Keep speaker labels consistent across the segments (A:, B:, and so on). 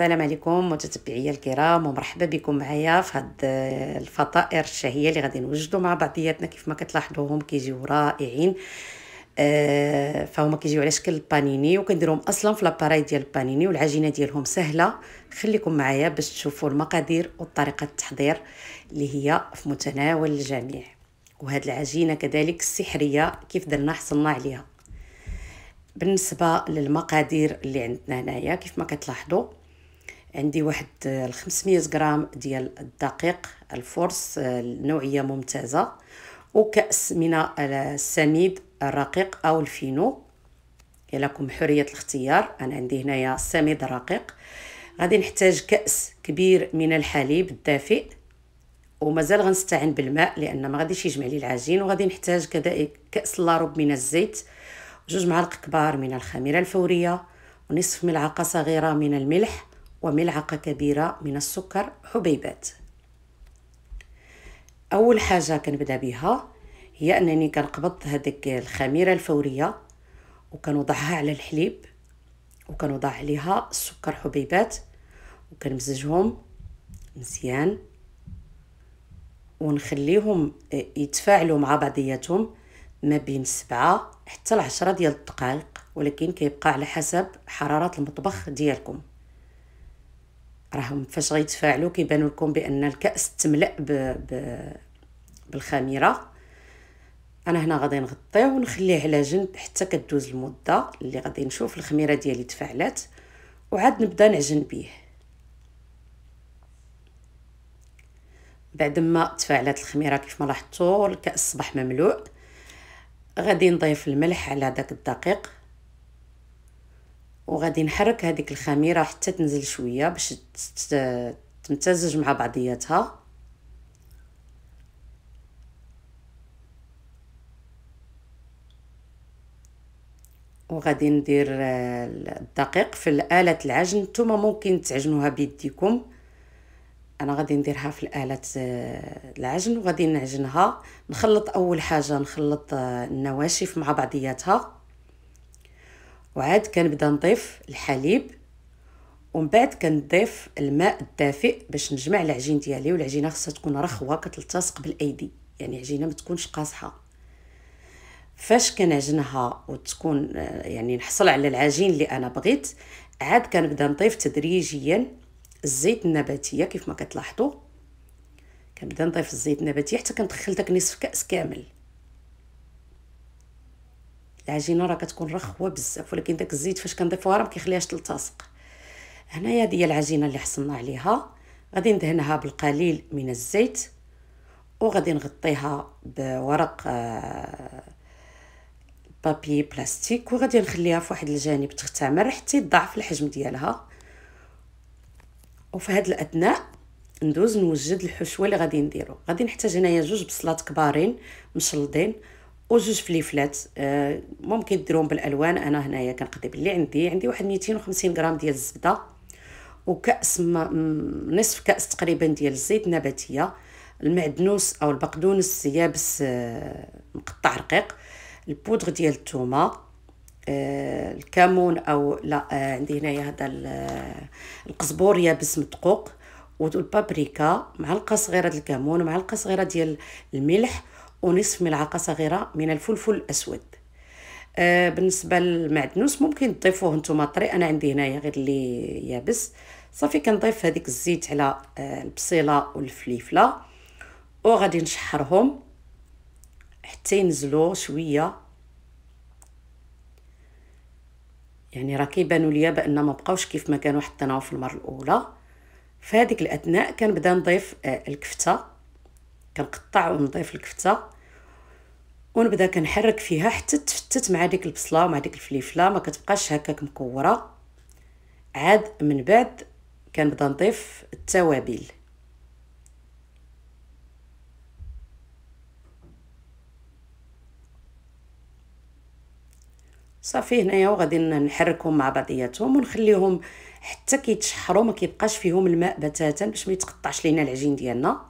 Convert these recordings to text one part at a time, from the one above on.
A: السلام عليكم متتبعيا الكرام ومرحبا بكم معايا في هذه آه، الفطائر الشهيه اللي غادي نوجدو مع بعضياتنا كيف ما كتلاحظوهم كيجيو رائعين آه فهما كيجيو على شكل بانيني وكنديرهم اصلا في لاباراي ديال البانيني والعجينه ديالهم سهله خليكم معايا باش تشوفوا المقادير والطريقه التحضير اللي هي في متناول الجميع وهاد العجينه كذلك السحريه كيف درنا حصلنا عليها بالنسبه للمقادير اللي عندنا هنايا كيف ما كتلاحظوا عندي واحد 500 آه، غرام ديال الدقيق الفرص آه، نوعيه ممتازه وكاس من آه، السميد الرقيق او الفينو لكم حريه الاختيار انا عندي هنايا السميد الرقيق غادي نحتاج كاس كبير من الحليب الدافئ ومازال غنستعن بالماء لان ما غاديش يجمع لي العجين وغادي نحتاج كذلك كاس لارب من الزيت جوج معالق كبار من الخميره الفوريه ونصف ملعقه صغيره من الملح وملعقة كبيرة من السكر حبيبات أول حاجة كنبدأ بها هي أنني كنقبض هذيك الخميرة الفورية وكنوضعها على الحليب وكنوضع عليها السكر حبيبات وكنمزجهم مزيان ونخليهم يتفاعلوا مع بعضياتهم ما بين سبعة حتى العشرة ديال الدقائق ولكن كيبقى على حسب حرارة المطبخ ديالكم راهم فاش غيتفاعلوا كيبانوا لكم بان الكاس تملا ب... ب... بالخميره انا هنا غادي نغطيه ونخليه على جنب حتى كدوز المده اللي غادي نشوف الخميره ديالي تفاعلات وعاد نبدا نعجن بيه بعد ما تفاعلت الخميره كيف ما لاحظتوا الكاس اصبح مملوء غادي نضيف الملح على داك الدقيق وغادي نحرك هذيك الخميره حتى تنزل شويه باش تمتزج مع بعضياتها وغادي ندير آه، الدقيق في الاله العجن نتوما ممكن تعجنوها بيديكم انا غادي نديرها في الاله آه، العجن وغادي نعجنها نخلط اول حاجه نخلط آه، النواشف مع بعضياتها وعاد كنبدا نضيف الحليب ومن بعد كنضيف الماء الدافئ باش نجمع العجين ديالي والعجينه خصها تكون رخوه كتلتصق بالايدي يعني عجينه ما تكونش قاصحه فاش كنعجنها وتكون آه، يعني نحصل على العجين اللي انا بغيت عاد كنبدا نضيف تدريجيا الزيت النباتيه كيف ما كتلاحظوا كنبدا نضيف الزيت النباتي حتى كندخل داك نصف كاس كامل العجينه راه كتكون رخوه بزاف ولكن داك الزيت فاش كنضيفوها راه مكيخليهاش تلتصق هنايا هذه هي العجينه اللي حصلنا عليها غادي ندهنها بالقليل من الزيت وغادي نغطيها بورق آه، بابي بلاستيك وغادي نخليها في واحد الجانب تختمر حتى يضعف الحجم ديالها وفي هاد الاثناء ندوز نوجد الحشوه اللي غادي نديرو غادي نحتاج هنايا جوج بصلات كبارين مشلضين وجوج فليفلات آه ممكن ديرهم بالالوان انا هنايا كنقضي باللي عندي عندي واحد 250 غرام ديال الزبده وكاس نصف كاس تقريبا ديال الزيت نباتيه المعدنوس او البقدونس يابس آه مقطع رقيق البودغ ديال الثومه آه الكمون او لا آه، عندي هنايا هذا آه، القزبور يابس مدقوق والبابريكا معلقه صغيره ديال الكمون ومعلقه صغيره ديال الملح ونصف ملعقه صغيره من الفلفل الاسود آه بالنسبه للمعدنوس ممكن تضيفوه نتوما طري انا عندي هنايا غير اللي يابس صافي كنضيف هذيك الزيت على آه البصيله والفليفله وغادي نشحرهم حتى ينزلوا شويه يعني راه كيبانوا ليا بان ما بقاوش كيف ما كانوا حطيناهم في المره الاولى في هذيك الاثناء كنبدا نضيف آه الكفته كنقطع ونضيف الكفته ونبدا كنحرك فيها حتى تفتت مع ديك البصله ومع ديك الفليفله ما كتبقاش هكاك مكوره عاد من بعد كنبدا نضيف التوابل صافي هنايا وغادي نحركهم مع بعضياتهم ونخليهم حتى كيتشحروا ما كيبقاش فيهم الماء بتاتا باش ما يتقطعش لينا العجين ديالنا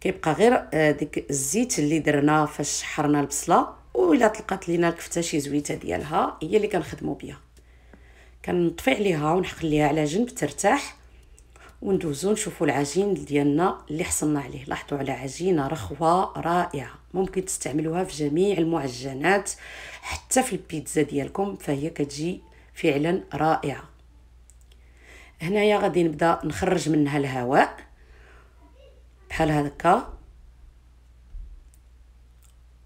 A: كيبقى غير آه، ديك الزيت اللي درنا فاش شحرنا البصله وإلا طلقات لينا الكفته شي زويته ديالها هي اللي كنخدموا بها كنطفي عليها ونخليها على جنب ترتاح وندوزو نشوفو العجين ديالنا اللي حصلنا عليه لاحظوا على عجينه رخوه رائعه ممكن تستعملوها في جميع المعجنات حتى في البيتزا ديالكم فهي كتجي فعلا رائعه هنايا غادي نبدا نخرج منها الهواء بحال هكا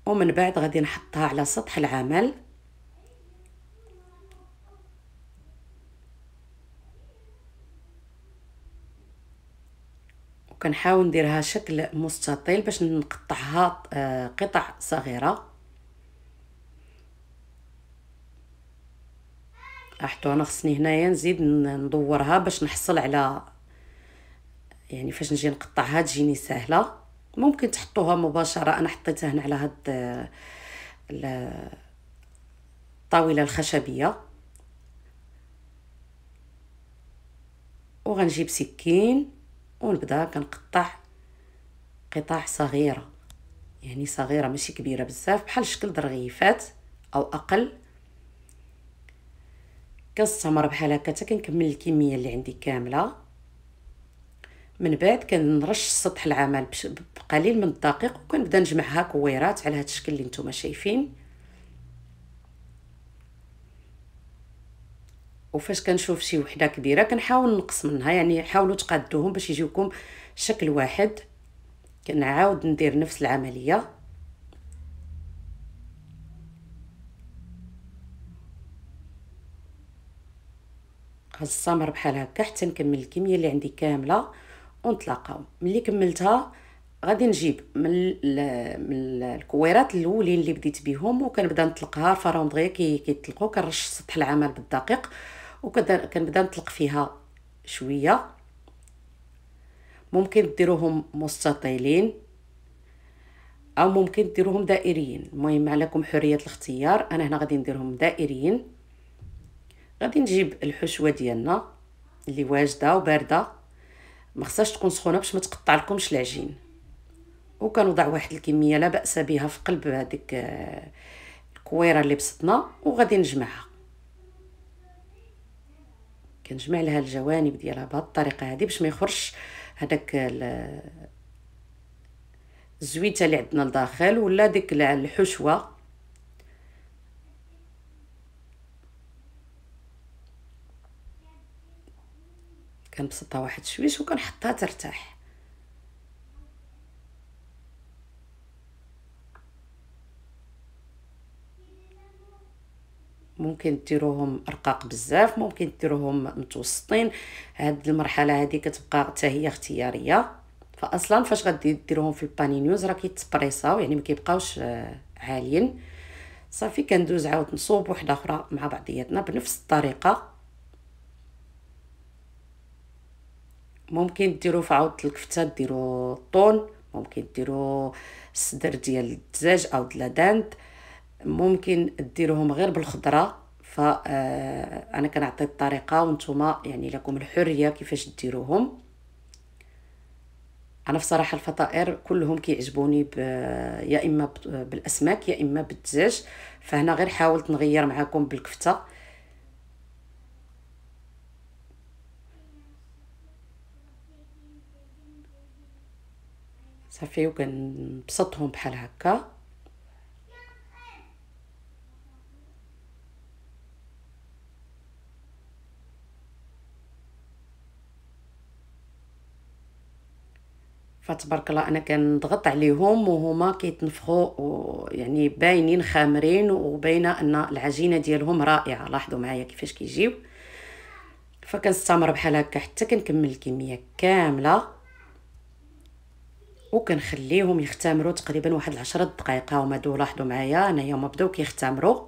A: ومن بعد غادي نحطها على سطح العمل وكنحاول نديرها شكل مستطيل باش نقطعها آه، قطع صغيره احطو انا خصني هنايا نزيد ندورها باش نحصل على يعني فاش نجي نقطعها تجيني سهله ممكن تحطوها مباشره انا حطيتها هنا على هاد الطاوله الخشبيه وغنجيب سكين ونبدا كنقطع قطع صغيره يعني صغيره ماشي كبيره بزاف بحال شكل درغيفات او اقل كنستمر بحال هكا حتى كنكمل الكميه اللي عندي كامله من بعد كنرش سطح العمل بقليل من الدقيق وكنبدا نجمعها كويرات على هذا الشكل اللي نتوما شايفين وفاش كنشوف شي وحده كبيره كنحاول نقص منها يعني حاولوا تقادوهم باش يجيوكم شكل واحد كنعاود ندير نفس العمليه هاد السمر بحال هكا حتى نكمل الكميه اللي عندي كامله ونتلاقاو ملي كملتها غادي نجيب من من الكويرات الاولين اللي بديت بهم وكنبدا نطلقها الفراوندغي كي كيطلقوا كنرش سطح العمل بالدقيق وكنبدا نطلق فيها شويه ممكن ديروهم مستطيلين او ممكن ديروهم دائريين المهم عليكم حريه الاختيار انا هنا غادي نديرهم دائريين غادي نجيب الحشوه ديالنا اللي واجده وبارده ما خصهاش تكون سخونه باش ما تقطع لكمش العجين وكنوضع واحد الكميه لا باس بها في قلب هذيك آه، الكويره اللي بسطنا وغادي نجمعها كنجمع لها الجوانب ديالها بهذه الطريقه هذه باش ما يخرجش هذاك آه، الزويته اللي عندنا لداخل ولا ديك الحشوه كنبسطها واحد الشويش وكنحطها ترتاح ممكن ديروهم رقاق بزاف ممكن ديروهم متوسطين هاد المرحله هذه كتبقى حتى هي اختياريه فاصلا فاش غادي ديروهم في البانينيوز راه كيتبريصاو يعني ما كيبقاوش آه، عاليين صافي كندوز عاود نصوب وحده اخرى مع بعضياتنا بنفس الطريقه ممكن ديروا في عوض الكفته ديروا الطون ممكن ديروا الصدر ديال الدجاج او دلاداند ممكن ديروهم غير بالخضره ف آه، انا كنعطي الطريقه وانتم يعني لكم الحريه كيفاش ديروهم انا بصراحه الفطائر كلهم كيعجبوني ب... يا اما بالاسماك يا اما بالدجاج فهنا غير حاولت نغير معاكم بالكفته صافي وكنبسطهم بحال هكا فتبارك الله انا كنضغط عليهم وهما كيتنفخوا يعني باينين خامرين وباينه ان العجينه ديالهم رائعه لاحظوا معايا كيفاش كيجيو فكنستمر بحال هكا حتى كنكمل الكميه كامله وكنخليهم يختمروا تقريبا واحد 10 دقائق ها هما دو لاحظوا معايا انايا هما بداو كيختمروا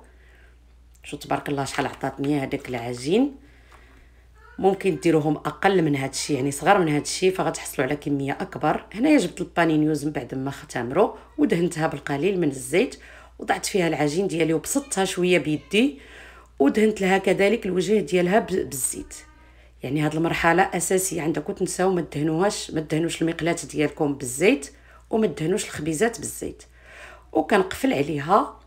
A: شو تبارك الله شحال عطاتني هذاك العجين ممكن ديروهم اقل من هذا الشيء يعني صغار من هذا الشيء فغتحصلوا على كميه اكبر هنايا جبت البانينيوز من بعد ما ختمروا ودهنتها بالقليل من الزيت وضعت فيها العجين ديالي وبسطتها شويه بيدي ودهنت لها كذلك الوجه ديالها بالزيت يعني هاد المرحله اساسيه عندكم تنساو ما تدهنوهاش ما تدهنوش المقلات ديالكم بالزيت وما تدهنوش الخبيزات بالزيت وكنقفل عليها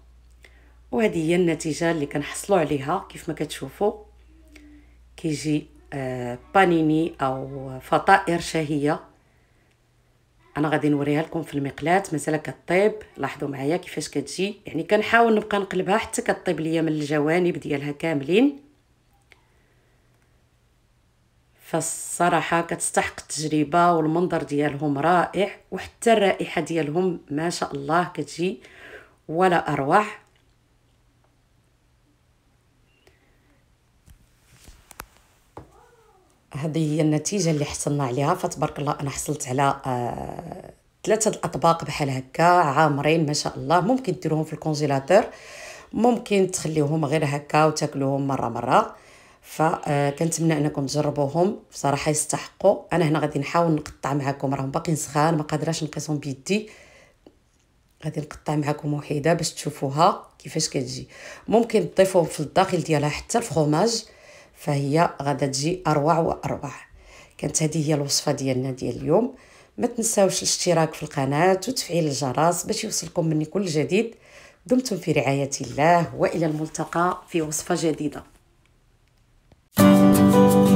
A: وهذه هي النتيجه اللي كنحصلوا عليها كيف ما كتشوفوا كيجي آه، بانيني او فطائر شهيه انا غادي نوريها لكم في المقلات مثلا كطيب لاحظوا معايا كيفاش كتجي يعني كنحاول نبقى نقلبها حتى كطيب ليا من الجوانب ديالها كاملين فالصراحه كتستحق التجربه والمنظر ديالهم رائع وحتى الرائحه ديالهم ما شاء الله كتجي ولا اروع هذه هي النتيجه اللي حصلنا عليها فتبارك الله انا حصلت على آه، ثلاثه الاطباق بحال هكا عامرين ما شاء الله ممكن ديروهم في الكونجيلاتور ممكن تخليوهم غير هكا وتاكلوهم مره مره فكنتمنى انكم تجربوهم بصراحه يستحقوا انا هنا غادي نحاول نقطع معكم راهم باقيين سخان ما قادراش نقيسهم بيدي غادي نقطع معكم وحيده باش تشوفوها كيفاش كتجي ممكن تضيفوا في الداخل ديالها حتى الفرماج فهي غادا تجي اروع واروع كانت هذه هي الوصفه ديالنا ديال اليوم ما تنساوش الاشتراك في القناه وتفعيل الجرس باش يوصلكم مني كل جديد دمتم في رعايه الله والى الملتقى في وصفه جديده Thank you.